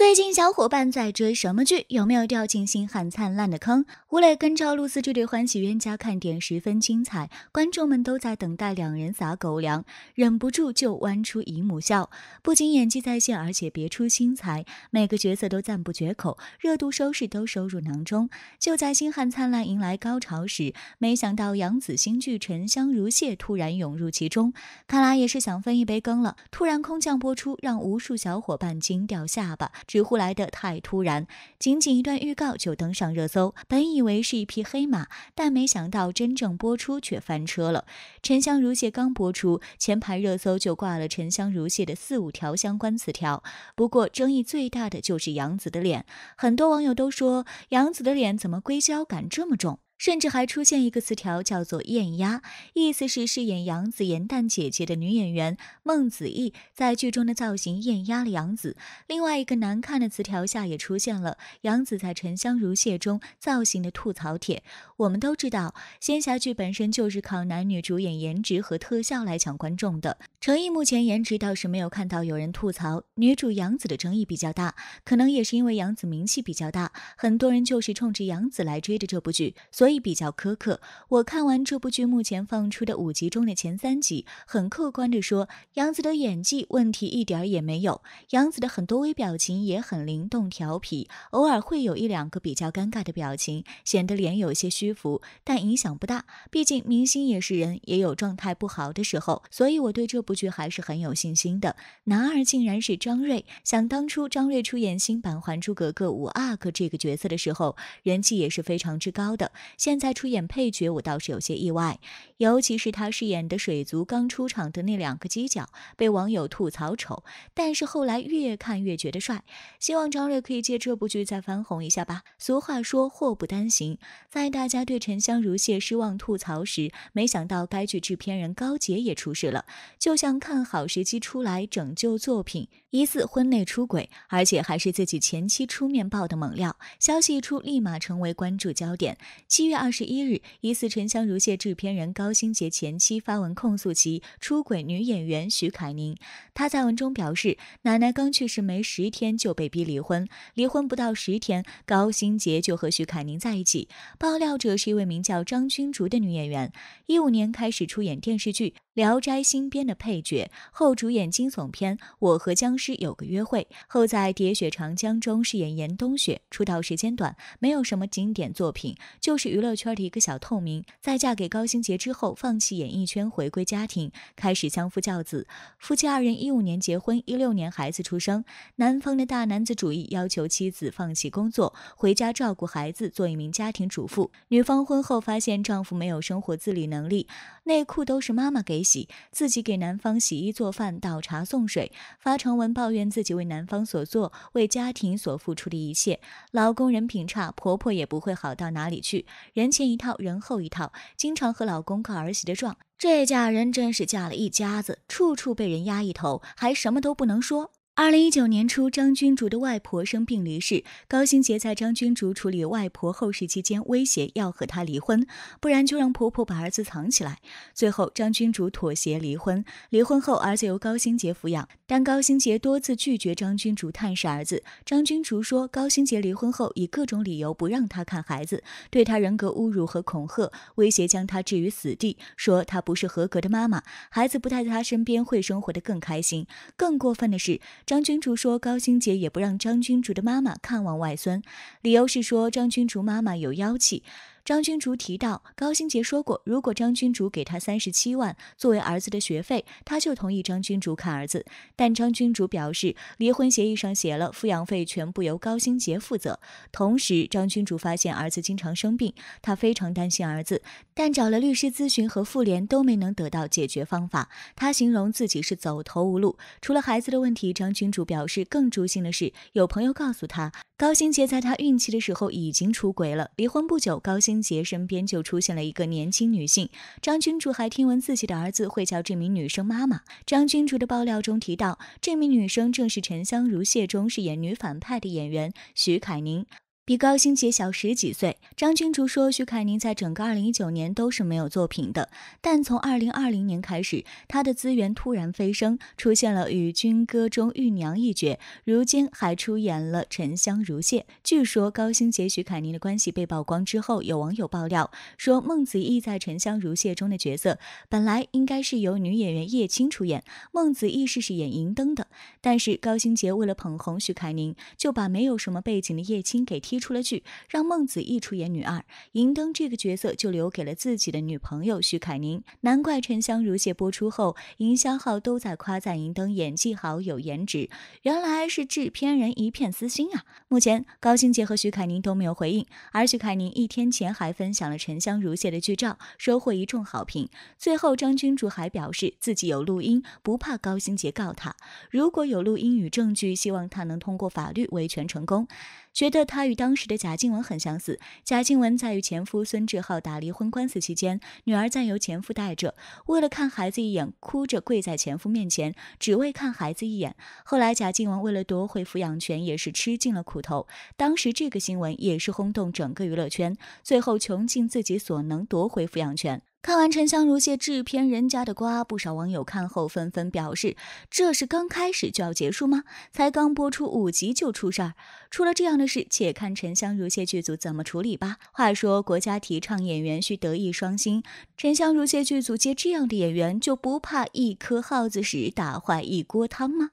最近小伙伴在追什么剧？有没有掉进《星汉灿烂》的坑？吴磊跟赵露思这对欢喜冤家看点十分精彩，观众们都在等待两人撒狗粮，忍不住就弯出姨母笑。不仅演技在线，而且别出心裁，每个角色都赞不绝口，热度、收视都收入囊中。就在《星汉灿烂》迎来高潮时，没想到杨紫新剧《沉香如屑》突然涌入其中，看来也是想分一杯羹了。突然空降播出，让无数小伙伴惊掉下巴。直呼来的太突然，仅仅一段预告就登上热搜。本以为是一匹黑马，但没想到真正播出却翻车了。沉香如屑》刚播出，前排热搜就挂了沉香如屑》的四五条相关词条。不过争议最大的就是杨紫的脸，很多网友都说杨紫的脸怎么硅胶感这么重。甚至还出现一个词条叫做“艳压”，意思是饰演杨子颜蛋姐姐的女演员孟子义在剧中的造型艳压了杨子。另外一个难看的词条下也出现了杨子在《沉香如屑》中造型的吐槽帖。我们都知道，仙侠剧本身就是靠男女主演颜值和特效来抢观众的。成毅目前颜值倒是没有看到有人吐槽，女主杨子的争议比较大，可能也是因为杨子名气比较大，很多人就是冲着杨子来追的这部剧，所。以。以比较苛刻。我看完这部剧目前放出的五集中的前三集，很客观的说，杨紫的演技问题一点儿也没有。杨紫的很多微表情也很灵动调皮，偶尔会有一两个比较尴尬的表情，显得脸有些虚浮，但影响不大。毕竟明星也是人，也有状态不好的时候，所以我对这部剧还是很有信心的。男二竟然是张睿。想当初张睿出演新版《还珠格格》五阿哥这个角色的时候，人气也是非常之高的。现在出演配角，我倒是有些意外，尤其是他饰演的水族刚出场的那两个犄角，被网友吐槽丑，但是后来越看越觉得帅。希望张睿可以借这部剧再翻红一下吧。俗话说祸不单行，在大家对《沉香如屑》失望吐槽时，没想到该剧制片人高洁也出事了，就像看好时机出来拯救作品。疑似婚内出轨，而且还是自己前妻出面爆的猛料。消息一出，立马成为关注焦点。七月二十一日，疑似沉香如屑制片人高星杰前妻发文控诉其出轨女演员徐凯宁。他在文中表示：“奶奶刚去世没十天就被逼离婚，离婚不到十天，高星杰就和徐凯宁在一起。”爆料者是一位名叫张君竹的女演员，一五年开始出演电视剧《聊斋新编》的配角，后主演惊悚片《我和江》。是有个约会后，在《喋血长江》中饰演严冬雪，出道时间短，没有什么经典作品，就是娱乐圈的一个小透明。在嫁给高星杰之后，放弃演艺圈，回归家庭，开始相夫教子。夫妻二人一五年结婚，一六年孩子出生。男方的大男子主义要求妻子放弃工作，回家照顾孩子，做一名家庭主妇。女方婚后发现丈夫没有生活自理能力，内裤都是妈妈给洗，自己给男方洗衣做饭、倒茶送水。发长文。抱怨自己为男方所做、为家庭所付出的一切，老公人品差，婆婆也不会好到哪里去，人前一套，人后一套，经常和老公告儿媳的状，这嫁人真是嫁了一家子，处处被人压一头，还什么都不能说。二零一九年初，张君竹的外婆生病离世，高星杰在张君竹处理外婆后事期间威胁要和她离婚，不然就让婆婆把儿子藏起来。最后，张君竹妥协离婚。离婚后，儿子由高星杰抚养，但高星杰多次拒绝张君竹探视儿子。张君竹说，高星杰离婚后以各种理由不让他看孩子，对他人格侮辱和恐吓，威胁将他置于死地，说他不是合格的妈妈，孩子不带在他身边会生活得更开心。更过分的是。张君竹说，高星杰也不让张君竹的妈妈看望外孙，理由是说张君竹妈妈有妖气。张君竹提到，高星杰说过，如果张君竹给他三十七万作为儿子的学费，他就同意张君竹看儿子。但张君竹表示，离婚协议上写了抚养费全部由高星杰负责。同时，张君竹发现儿子经常生病，他非常担心儿子，但找了律师咨询和妇联都没能得到解决方法。他形容自己是走投无路。除了孩子的问题，张君竹表示更诛心的是，有朋友告诉他。高星杰在他孕期的时候已经出轨了，离婚不久，高星杰身边就出现了一个年轻女性。张君竹还听闻自己的儿子会叫这名女生妈妈。张君竹的爆料中提到，这名女生正是陈香如、谢钟饰演女反派的演员徐凯宁。比高星杰小十几岁，张君竹说，徐凯宁在整个2019年都是没有作品的，但从2020年开始，他的资源突然飞升，出现了《与君歌》中玉娘一角，如今还出演了《沉香如屑》。据说高星杰、徐凯宁的关系被曝光之后，有网友爆料说，孟子义在《沉香如屑》中的角色本来应该是由女演员叶青出演，孟子义是饰演银灯的，但是高星杰为了捧红徐凯宁，就把没有什么背景的叶青给踢。出了剧，让孟子义出演女二，银灯这个角色就留给了自己的女朋友徐凯宁。难怪《沉香如屑》播出后，营销号都在夸赞银灯演技好、有颜值，原来是制片人一片私心啊！目前高星杰和徐凯宁都没有回应，而徐凯宁一天前还分享了《沉香如屑》的剧照，收获一众好评。最后张君竹还表示自己有录音，不怕高星杰告他。如果有录音与证据，希望他能通过法律维权成功。觉得她与当时的贾静雯很相似。贾静雯在与前夫孙志浩打离婚官司期间，女儿暂由前夫带着，为了看孩子一眼，哭着跪在前夫面前，只为看孩子一眼。后来贾静雯为了夺回抚养权，也是吃尽了苦头。当时这个新闻也是轰动整个娱乐圈，最后穷尽自己所能夺回抚养权。看完陈香如屑制片人家的瓜，不少网友看后纷纷表示：“这是刚开始就要结束吗？才刚播出五集就出事儿，出了这样的事，且看陈香如屑剧组怎么处理吧。”话说，国家提倡演员需德艺双馨，陈香如屑剧组接这样的演员，就不怕一颗耗子屎打坏一锅汤吗？